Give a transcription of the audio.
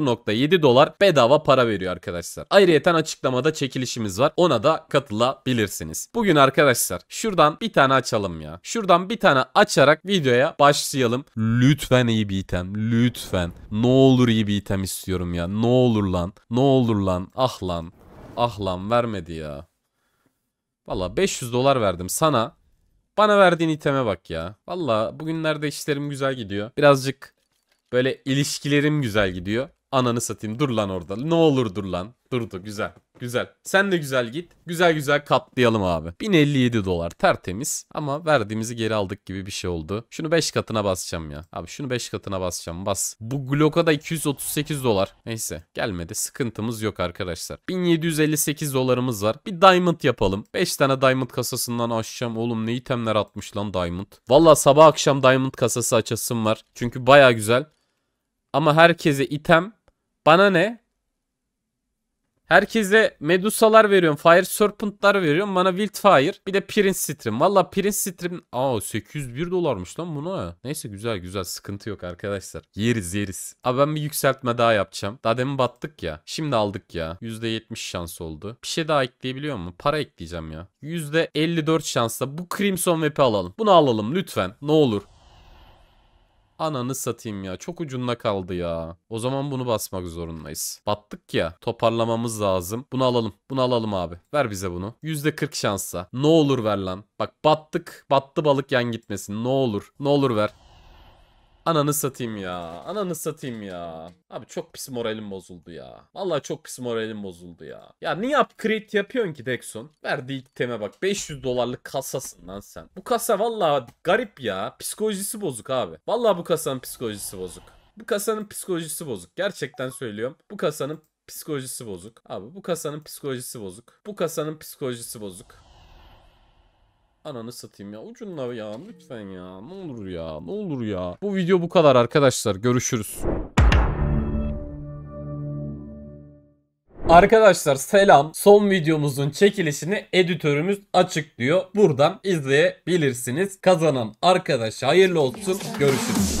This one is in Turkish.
0.7 dolar bedava para veriyor arkadaşlar. Ayrıyeten açıklamada çekilişimiz var. Ona da katılabilirsiniz. Bugün arkadaşlar şuradan bir tane açalım ya. Şuradan bir tane açarak videoya başlayalım. Lütfen iyi bir item. Lütfen. Ne olur iyi bir item istiyorum ya. Ne olur lan. Ne olur lan. Ah lan. Ah lan vermedi ya. Valla 500 dolar verdim sana. Bana verdiğin iteme bak ya. Valla bugünlerde işlerim güzel gidiyor. Birazcık böyle ilişkilerim güzel gidiyor. Ananı satayım dur lan orada. Ne olur dur lan. Durdu güzel. Güzel. Sen de güzel git. Güzel güzel katlayalım abi. 1057 dolar tertemiz ama verdiğimizi geri aldık gibi bir şey oldu. Şunu 5 katına basacağım ya. Abi şunu 5 katına basacağım. Bas. Bu Glock'a da 238 dolar. Neyse gelmedi. Sıkıntımız yok arkadaşlar. 1758 dolarımız var. Bir diamond yapalım. 5 tane diamond kasasından açacağım. Oğlum ne itemler atmış lan diamond. Valla sabah akşam diamond kasası açasım var. Çünkü baya güzel. Ama herkese item bana ne? Herkese Medusalar veriyorum. Fire Serpent'lar veriyorum. Bana Wildfire. Bir de Prince Stream. Valla Prince Stream. Aa 801 dolarmış lan buna. Neyse güzel güzel. Sıkıntı yok arkadaşlar. Yeriz yeriz. Abi ben bir yükseltme daha yapacağım. Daha demin battık ya. Şimdi aldık ya. %70 şans oldu. Bir şey daha ekleyebiliyor mu? Para ekleyeceğim ya. %54 şansla bu Crimson Web'i alalım. Bunu alalım lütfen. Ne olur. Ananı satayım ya. Çok ucunda kaldı ya. O zaman bunu basmak zorundayız. Battık ya. Toparlamamız lazım. Bunu alalım. Bunu alalım abi. Ver bize bunu. %40 şansa. Ne olur ver lan. Bak battık. Battı balık yan gitmesin. Ne olur. Ne olur ver. Ananı satayım ya. Ananı satayım ya. Abi çok pis moralim bozuldu ya. Vallahi çok pis moralim bozuldu ya. Ya niye upgrade yapıyorsun ki Dexon? Verdiği ilk teme bak. 500 dolarlık kasasın lan sen. Bu kasa vallahi garip ya. Psikolojisi bozuk abi. Vallahi bu kasanın psikolojisi bozuk. Bu kasanın psikolojisi bozuk. Gerçekten söylüyorum. Bu kasanın psikolojisi bozuk. Abi bu kasanın psikolojisi bozuk. Bu kasanın psikolojisi bozuk. Ananı satayım ya. Ucunla ya lütfen ya. Ne olur ya. Ne olur ya. Bu video bu kadar arkadaşlar. Görüşürüz. Arkadaşlar selam. Son videomuzun çekilişini editörümüz açıklıyor. Buradan izleyebilirsiniz. Kazanan arkadaş hayırlı olsun. Görüşürüz.